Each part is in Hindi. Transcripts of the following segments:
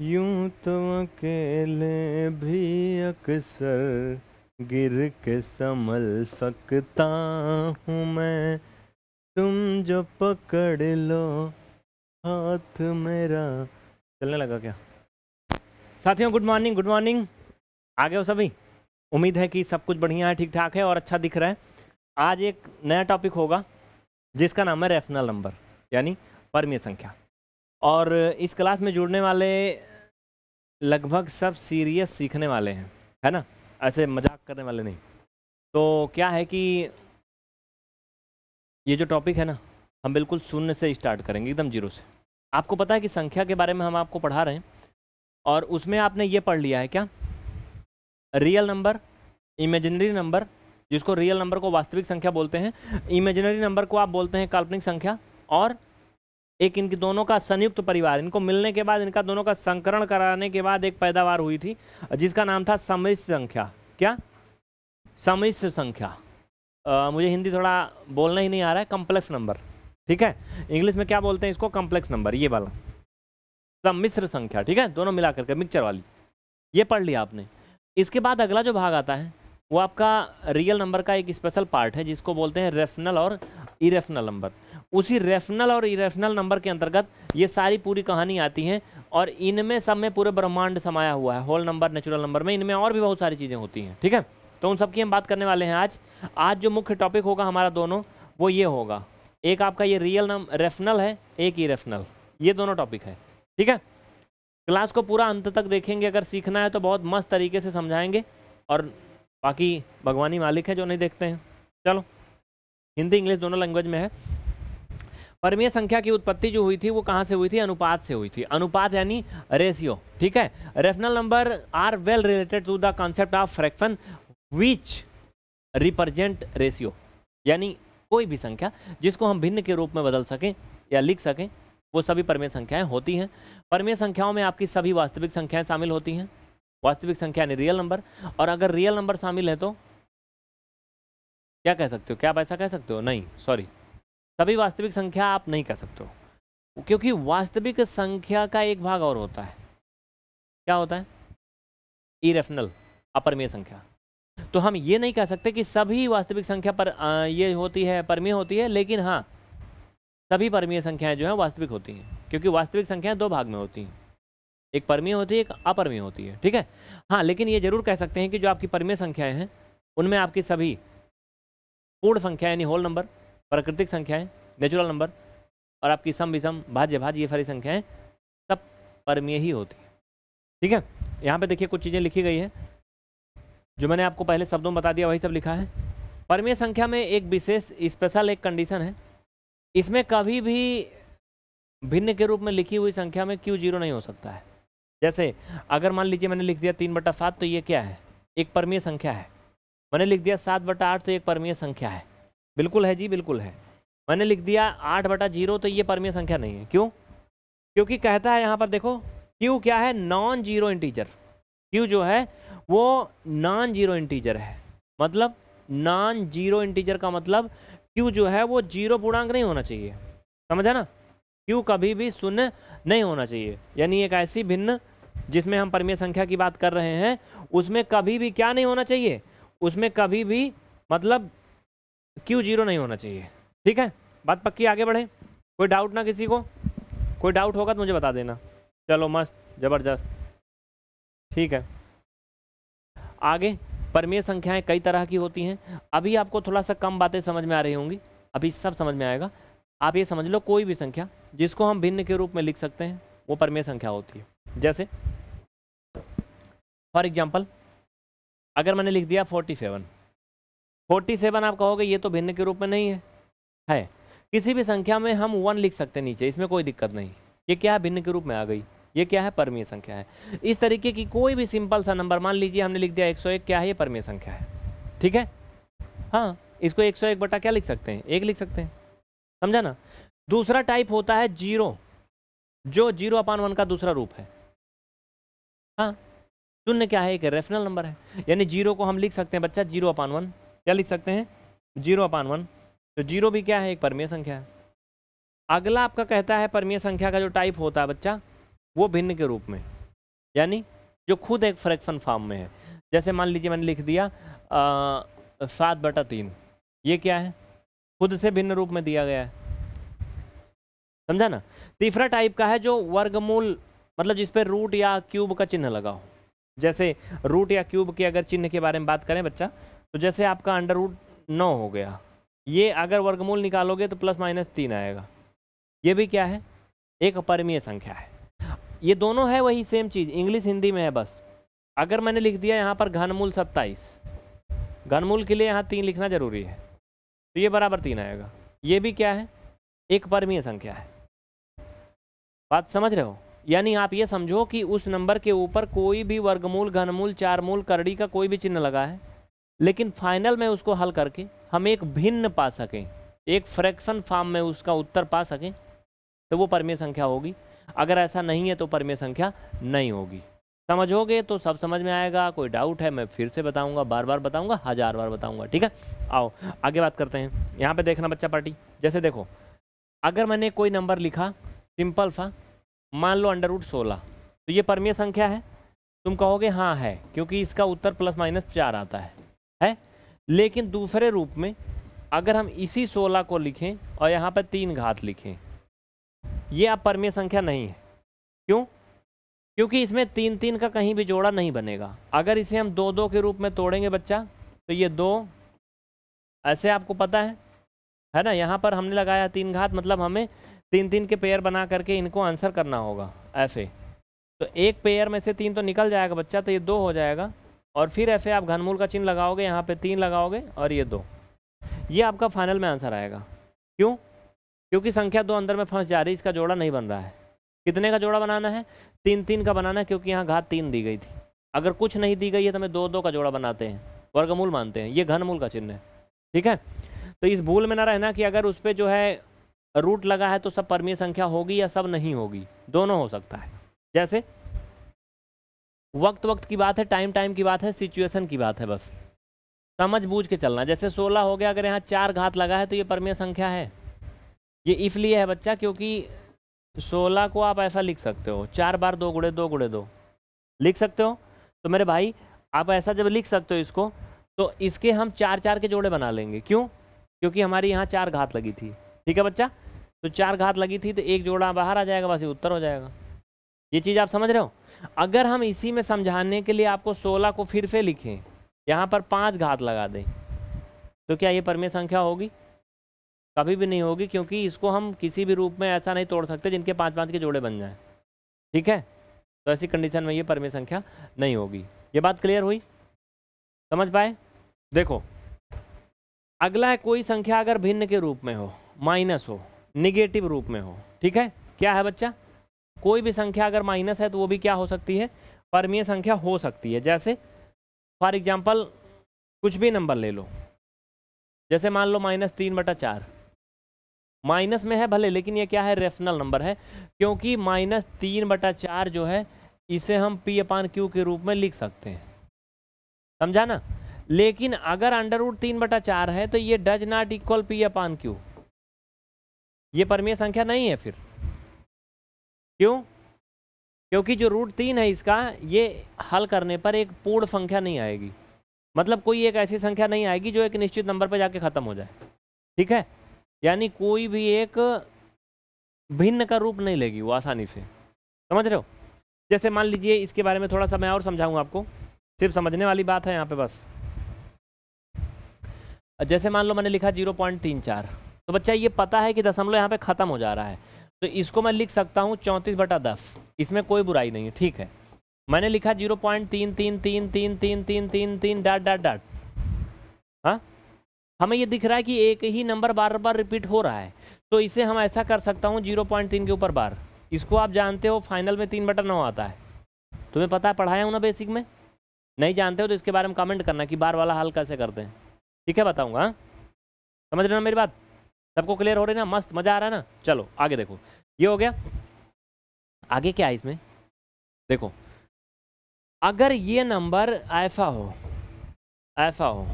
यूं तो अकेले भी अक्सर गिर के संभल सकता हूँ मैं तुम जो पकड़ लो हाथ मेरा चलने लगा क्या साथियों गुड मॉर्निंग गुड मॉर्निंग आ गए हो सभी उम्मीद है कि सब कुछ बढ़िया है ठीक ठाक है और अच्छा दिख रहा है आज एक नया टॉपिक होगा जिसका नाम है रेफनल नंबर यानी परमीय संख्या और इस क्लास में जुड़ने वाले लगभग सब सीरियस सीखने वाले हैं है ना ऐसे मजाक करने वाले नहीं तो क्या है कि ये जो टॉपिक है ना हम बिल्कुल शून्य से स्टार्ट करेंगे एकदम जीरो से आपको पता है कि संख्या के बारे में हम आपको पढ़ा रहे हैं और उसमें आपने ये पढ़ लिया है क्या रियल नंबर इमेजिनरी नंबर जिसको रियल नंबर को वास्तविक संख्या बोलते हैं इमेजिनरी नंबर को आप बोलते हैं काल्पनिक संख्या और एक इनके दोनों का संयुक्त परिवार इनको मिलने के बाद इनका दोनों का संकरण कराने के बाद एक पैदावार हुई थी जिसका नाम था समिश संख्या क्या समिश संख्या आ, मुझे हिंदी थोड़ा बोलना ही नहीं आ रहा है कम्प्लेक्स नंबर ठीक है इंग्लिश में क्या बोलते हैं इसको कम्प्लेक्स नंबर ये वाला सम्मिश्र संख्या ठीक है दोनों मिला करके मिक्सचर वाली ये पढ़ लिया आपने इसके बाद अगला जो भाग आता है वो आपका रियल नंबर का एक स्पेशल पार्ट है जिसको बोलते हैं रेफनल और इरेफनल नंबर उसी रेफनल और इरेफनल नंबर के अंतर्गत ये सारी पूरी कहानी आती है और इनमें सब में पूरे ब्रह्मांड समाया हुआ है होल नंबर नेचुरल नंबर में इनमें और भी बहुत सारी चीज़ें होती हैं ठीक है तो उन सब की हम बात करने वाले हैं आज आज जो मुख्य टॉपिक होगा हमारा दोनों वो ये होगा एक आपका ये रियल नाम रेफनल है एक रेफनल ये दोनों टॉपिक है ठीक है क्लास को पूरा अंत तक देखेंगे अगर सीखना है तो बहुत मस्त तरीके से समझाएंगे और बाकी भगवानी मालिक है जो नहीं देखते हैं चलो हिंदी इंग्लिश दोनों लैंग्वेज में है परमीय संख्या की उत्पत्ति जो हुई थी वो कहाँ से हुई थी अनुपात से हुई थी अनुपात यानी रेशियो ठीक है rational number are well related to the concept of fraction which represent ratio यानी कोई भी संख्या जिसको हम भिन्न के रूप में बदल सकें या लिख सकें वो सभी परमेय संख्याएं होती हैं परमेय संख्याओं में आपकी सभी वास्तविक संख्याएं शामिल होती हैं वास्तविक संख्या यानी रियल नंबर और अगर रियल नंबर शामिल है तो क्या कह सकते हो क्या आप ऐसा कह सकते हो नहीं सॉरी सभी वास्तविक संख्या आप नहीं कर सकते क्योंकि वास्तविक संख्या का एक भाग और होता है क्या होता है इरेफनल अपरमेय संख्या तो हम ये नहीं कह सकते कि सभी वास्तविक संख्या पर ये होती है परमेय होती है लेकिन हाँ सभी परमीय संख्याएं जो हैं वास्तविक होती हैं क्योंकि वास्तविक संख्याएं दो भाग में होती हैं एक परमीय होती है एक अपरमीय होती है ठीक है हाँ लेकिन ये जरूर कह सकते हैं कि जो आपकी परमीय संख्याएं हैं उनमें आपकी सभी पूर्ण संख्या यानी होल नंबर प्राकृतिक संख्याएं नेचुरल नंबर और आपकी सम विषम भाज्य भाज्य ये सारी संख्याएं सब परमीय ही होती हैं ठीक है यहाँ पे देखिए कुछ चीज़ें लिखी गई हैं जो मैंने आपको पहले शब्दों में बता दिया वही सब लिखा है परमीय संख्या में एक विशेष स्पेशल एक कंडीशन है इसमें कभी भी भिन्न के रूप में लिखी हुई संख्या में क्यू जीरो नहीं हो सकता है जैसे अगर मान लीजिए मैंने लिख दिया तीन बटा सात तो ये क्या है एक परमीय संख्या है मैंने लिख दिया सात बटा आठ तो एक परमीय संख्या है बिल्कुल है जी बिल्कुल है मैंने लिख दिया आठ बटा जीरो तो ये परमीय संख्या नहीं है क्यों क्योंकि कहता है यहाँ पर देखो क्यू क्या है नॉन जीरो इंटीजर क्यू जो है वो नॉन जीरो इंटीजर है मतलब नॉन जीरो इंटीजर का मतलब क्यू जो है वो जीरो पूर्णांक नहीं होना चाहिए समझा ना क्यू कभी भी शून्य नहीं होना चाहिए यानी एक ऐसी भिन्न जिसमें हम परमीय संख्या की बात कर रहे हैं उसमें कभी भी क्या नहीं होना चाहिए उसमें कभी भी मतलब क्यू जीरो नहीं होना चाहिए ठीक है बात पक्की आगे बढ़े कोई डाउट ना किसी को कोई डाउट होगा तो मुझे बता देना चलो मस्त ज़बरदस्त ठीक है आगे परमेय संख्याएं कई तरह की होती हैं अभी आपको थोड़ा सा कम बातें समझ में आ रही होंगी अभी सब समझ में आएगा आप ये समझ लो कोई भी संख्या जिसको हम भिन्न के रूप में लिख सकते हैं वो परमेय संख्या होती है जैसे फॉर एग्जाम्पल अगर मैंने लिख दिया फोर्टी सेवन फोर्टी सेवन आप कहोगे ये तो भिन्न के रूप में नहीं है है किसी भी संख्या में हम वन लिख सकते नीचे इसमें कोई दिक्कत नहीं ये क्या है भिन्न के रूप में आ गई ये क्या है परमीय संख्या है इस तरीके की कोई भी सिंपल सा नंबर मान लीजिए हमने लिख दिया एक सौ एक क्या है ये परमीय संख्या है ठीक है हाँ इसको एक सौ एक बटा क्या लिख सकते हैं एक लिख सकते हैं समझा ना दूसरा टाइप होता है जीरो जो जीरो अपान वन का दूसरा रूप है हाँ शून्य क्या है एक रेफनल नंबर है यानी जीरो को हम लिख सकते हैं बच्चा जीरो अपान वन क्या लिख सकते हैं जीरो अपान वन तो जीरो भी क्या है एक परमीय संख्या है अगला आपका कहता है परमीय संख्या का जो टाइप होता है बच्चा वो भिन्न के रूप में यानी जो खुद एक फ्रैक्शन फॉर्म में है जैसे मान लीजिए मैंने लिख दिया सात बटा तीन ये क्या है खुद से भिन्न रूप में दिया गया है समझा ना तीसरा टाइप का है जो वर्गमूल मतलब जिस पर रूट या क्यूब का चिन्ह लगा हो जैसे रूट या क्यूब के अगर चिन्ह के बारे में बात करें बच्चा तो जैसे आपका अंडर रूट नौ हो गया ये अगर वर्गमूल निकालोगे तो प्लस माइनस तीन आएगा ये भी क्या है एक अपरिमीय संख्या है ये दोनों है वही सेम चीज़ इंग्लिश हिंदी में है बस अगर मैंने लिख दिया यहाँ पर घनमूल सत्ताईस घनमूल के लिए यहाँ तीन लिखना जरूरी है तो ये बराबर तीन आएगा ये भी क्या है एक परमीय संख्या है बात समझ रहे हो यानी आप ये समझो कि उस नंबर के ऊपर कोई भी वर्गमूल घनमूल चारमूल करड़ी का कोई भी चिन्ह लगा है लेकिन फाइनल में उसको हल करके हम एक भिन्न पा सकें एक फ्रैक्शन फॉर्म में उसका उत्तर पा सकें तो वो परमेय संख्या होगी अगर ऐसा नहीं है तो परमेय संख्या नहीं होगी समझोगे तो सब समझ में आएगा कोई डाउट है मैं फिर से बताऊंगा बार बार बताऊंगा हज़ार बार बताऊंगा ठीक है आओ आगे बात करते हैं यहाँ पे देखना बच्चा पार्टी जैसे देखो अगर मैंने कोई नंबर लिखा सिंपल सा मान लो अंडर रूट सोलह तो ये परमीय संख्या है तुम कहोगे हाँ है क्योंकि इसका उत्तर प्लस माइनस चार आता है है लेकिन दूसरे रूप में अगर हम इसी सोलह को लिखें और यहाँ पर तीन घात लिखें ये अब परमीय संख्या नहीं है क्यों क्योंकि इसमें तीन तीन का कहीं भी जोड़ा नहीं बनेगा अगर इसे हम दो दो के रूप में तोड़ेंगे बच्चा तो ये दो ऐसे आपको पता है है ना यहाँ पर हमने लगाया तीन घात मतलब हमें तीन तीन के पेयर बना करके इनको आंसर करना होगा ऐसे तो एक पेयर में से तीन तो निकल जाएगा बच्चा तो ये दो हो जाएगा और फिर ऐसे आप घनमूल का चिन्ह लगाओगे यहाँ पे तीन लगाओगे और ये दो ये आपका फाइनल में आंसर आएगा क्यों क्योंकि संख्या दो अंदर में फंस जा रही इसका जोड़ा नहीं बन रहा है कितने का जोड़ा बनाना है तीन तीन का बनाना है क्योंकि यहाँ घात तीन दी गई थी अगर कुछ नहीं दी गई है तो हमें दो दो का जोड़ा बनाते हैं वर्गमूल मानते हैं ये घनमूल का चिन्ह है ठीक है तो इस भूल में ना रहना कि अगर उस पर जो है रूट लगा है तो सब परमीय संख्या होगी या सब नहीं होगी दोनों हो सकता है जैसे वक्त वक्त की बात है टाइम टाइम की बात है सिचुएशन की बात है बस समझ बूझ के चलना जैसे सोलह हो गया अगर यहाँ चार घात लगा है तो ये परमेय संख्या है ये इसलिए है बच्चा क्योंकि सोलह को आप ऐसा लिख सकते हो चार बार दो गुड़े दो गुड़े दो लिख सकते हो तो मेरे भाई आप ऐसा जब लिख सकते हो इसको तो इसके हम चार चार के जोड़े बना लेंगे क्यों क्योंकि हमारी यहाँ चार घात लगी थी ठीक है बच्चा तो चार घात लगी थी तो एक जोड़ा बाहर आ जाएगा बस ये उत्तर हो जाएगा ये चीज़ आप समझ रहे हो अगर हम इसी में समझाने के लिए आपको सोलह को फिर से लिखें यहाँ पर पाँच घात लगा दें तो क्या ये परमेय संख्या होगी कभी भी नहीं होगी क्योंकि इसको हम किसी भी रूप में ऐसा नहीं तोड़ सकते जिनके पाँच पाँच के जोड़े बन जाएँ ठीक है तो ऐसी कंडीशन में ये परमेय संख्या नहीं होगी ये बात क्लियर हुई समझ पाए देखो अगला है कोई संख्या अगर भिन्न के रूप में हो माइनस हो निगेटिव रूप में हो ठीक है क्या है बच्चा कोई भी संख्या अगर माइनस है तो वो भी क्या हो सकती है परमीय संख्या हो सकती है जैसे फॉर एग्जाम्पल कुछ भी नंबर ले लो जैसे मान लो माइनस तीन बटा चार माइनस में है भले लेकिन ये क्या है रेफनल नंबर है क्योंकि माइनस तीन बटा चार जो है इसे हम पी अपान क्यू के रूप में लिख सकते हैं समझा ना लेकिन अगर अंडर रूट तीन बटा चार है तो ये does not equal P upon Q ये परमीय संख्या नहीं है फिर क्यों क्योंकि जो रूट तीन है इसका ये हल करने पर एक पूर्ण संख्या नहीं आएगी मतलब कोई एक ऐसी संख्या नहीं आएगी जो एक निश्चित नंबर पर जाके ख़त्म हो जाए ठीक है यानी कोई भी एक भिन्न का रूप नहीं लेगी वो आसानी से समझ रहे हो जैसे मान लीजिए इसके बारे में थोड़ा सा मैं और समझाऊँ आपको सिर्फ समझने वाली बात है यहाँ पे बस जैसे मान लो मैंने लिखा जीरो पॉइंट तीन चार तो बच्चा ये पता है कि दशमलव यहाँ पे ख़त्म हो जा रहा है तो इसको मैं लिख सकता हूँ चौंतीस बटा दस इसमें कोई बुराई नहीं है ठीक है मैंने लिखा जीरो पॉइंट तीन तीन तीन तीन तीन तीन तीन तीन डाट डाट डाट हाँ हमें ये दिख रहा है कि एक ही नंबर बार बार रिपीट हो रहा है तो इसे हम ऐसा कर सकता हूँ जीरो पॉइंट तीन के ऊपर बार इसको आप जानते हो फाइनल में तीन बटा नौ आता है तुम्हें पता है पढ़ाया हूँ ना बेसिक में नहीं जानते हो तो इसके बारे में कमेंट करना कि बार वाला हल कैसे करते हैं ठीक है बताऊँगा हाँ? समझ रहे हो मेरी बात सबको क्लियर हो रही ना मस्त मजा आ रहा है ना चलो आगे देखो ये हो गया आगे क्या है इसमें देखो अगर ये नंबर ऐफा हो ऐफा हो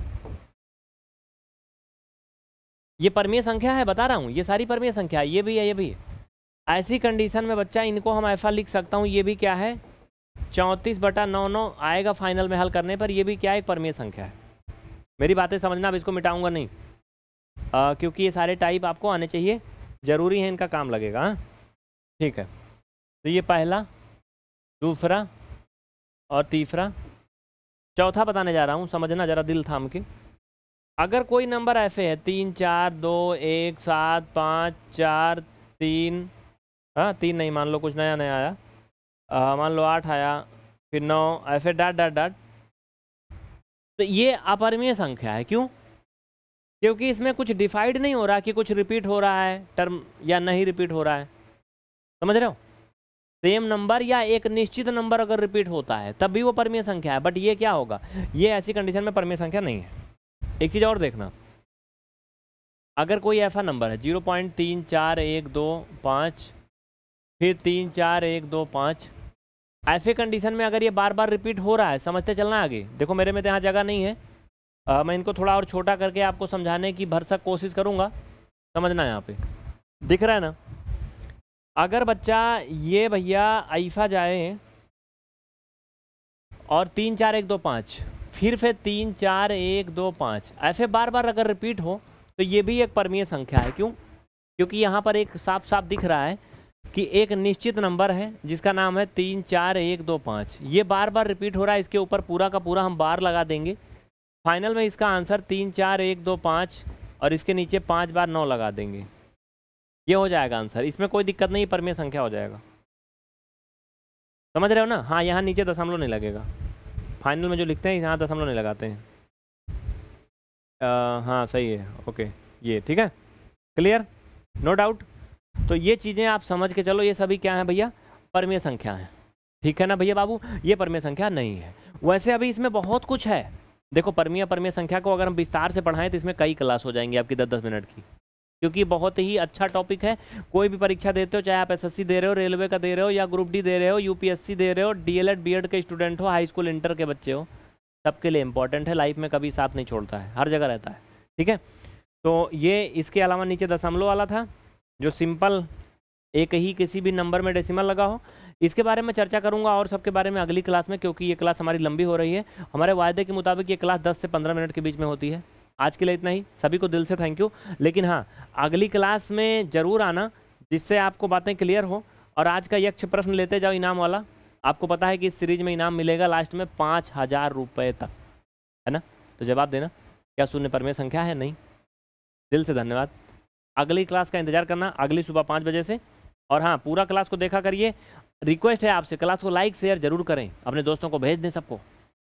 ये परमीय संख्या है बता रहा हूँ ये सारी परमीय संख्या है ये भी है ये भी है ऐसी कंडीशन में बच्चा इनको हम ऐफा लिख सकता हूँ ये भी क्या है चौंतीस बटा नौ नौ आएगा फाइनल में हल करने पर ये भी क्या एक परमीय संख्या है मेरी बातें समझना अब इसको मिटाऊंगा नहीं आ, क्योंकि ये सारे टाइप आपको आने चाहिए ज़रूरी है इनका काम लगेगा हाँ ठीक है तो ये पहला दूसरा और तीसरा चौथा बताने जा रहा हूँ समझना ज़रा दिल थाम के अगर कोई नंबर ऐसे है तीन चार दो एक सात पाँच चार तीन हाँ तीन नहीं मान लो कुछ नया नया आया मान लो आठ आया फिर नौ ऐसे डाट डाट डाट तो ये अपरमीय संख्या है क्यों क्योंकि इसमें कुछ डिफाइड नहीं हो रहा कि कुछ रिपीट हो रहा है टर्म या नहीं रिपीट हो रहा है समझ रहे हो सेम नंबर या एक निश्चित नंबर अगर रिपीट होता है तब भी वो परमीय संख्या है बट ये क्या होगा ये ऐसी कंडीशन में परमीय संख्या नहीं है एक चीज़ और देखना अगर कोई ऐसा नंबर है जीरो पॉइंट तीन चार एक दो पाँच फिर तीन चार एक दो पाँच ऐसे कंडीशन में अगर ये बार बार रिपीट हो रहा है समझते चलना आगे देखो मेरे में तो यहाँ जगह नहीं है आ, मैं इनको थोड़ा और छोटा करके आपको समझाने की भरसक कोशिश करूँगा समझना यहाँ पे दिख रहा है ना अगर बच्चा ये भैया आइफा जाए और तीन चार एक दो पाँच फिर फिर तीन चार एक दो पाँच ऐसे बार बार अगर रिपीट हो तो ये भी एक परमीय संख्या है क्यों क्योंकि यहाँ पर एक साफ साफ दिख रहा है कि एक निश्चित नंबर है जिसका नाम है तीन चार एक दो पाँच ये बार बार रिपीट हो रहा है इसके ऊपर पूरा का पूरा हम बार लगा देंगे फाइनल में इसका आंसर तीन चार एक दो पाँच और इसके नीचे पाँच बार नौ लगा देंगे ये हो जाएगा आंसर इसमें कोई दिक्कत नहीं पर में संख्या हो जाएगा समझ रहे हो ना हाँ यहाँ नीचे दशमलव नहीं लगेगा फाइनल में जो लिखते हैं यहाँ दशमलव नहीं लगाते हैं आ, हाँ सही है ओके ये ठीक है क्लियर नो डाउट तो ये चीज़ें आप समझ के चलो ये सभी क्या हैं भैया परमेय संख्या है ठीक है ना भैया बाबू ये परमेय संख्या नहीं है वैसे अभी इसमें बहुत कुछ है देखो परमीय परमीय संख्या को अगर हम विस्तार से पढ़ाएं तो इसमें कई क्लास हो जाएंगी आपकी दस दस मिनट की क्योंकि बहुत ही अच्छा टॉपिक है कोई भी परीक्षा देते हो चाहे आप एसएससी दे रहे हो रेलवे का दे रहे हो या ग्रुप डी दे रहे हो यूपीएससी दे रहे हो डीएलएड बीएड के स्टूडेंट हो हाई स्कूल इंटर के बच्चे हो सबके लिए इंपॉर्टेंट है लाइफ में कभी साथ नहीं छोड़ता है हर जगह रहता है ठीक है तो ये इसके अलावा नीचे दशमलव वाला था जो सिंपल एक ही किसी भी नंबर में डेसिमल लगा हो इसके बारे में चर्चा करूंगा और सबके बारे में अगली क्लास में क्योंकि ये क्लास हमारी लंबी हो रही है हमारे वायदे के मुताबिक ये क्लास दस से पंद्रह मिनट के बीच में होती है आज के लिए इतना ही सभी को दिल से थैंक यू लेकिन हाँ अगली क्लास में ज़रूर आना जिससे आपको बातें क्लियर हो और आज का यक्ष प्रश्न लेते जाओ इनाम वाला आपको पता है कि इस सीरीज में इनाम मिलेगा लास्ट में पाँच हज़ार रुपये तक है ना तो जवाब देना क्या शून्य पर में संख्या है नहीं दिल से धन्यवाद अगली क्लास का इंतजार करना अगली सुबह पाँच बजे से और हाँ पूरा क्लास को देखा करिए रिक्वेस्ट है आपसे क्लास को लाइक शेयर जरूर करें अपने दोस्तों को भेज दें सबको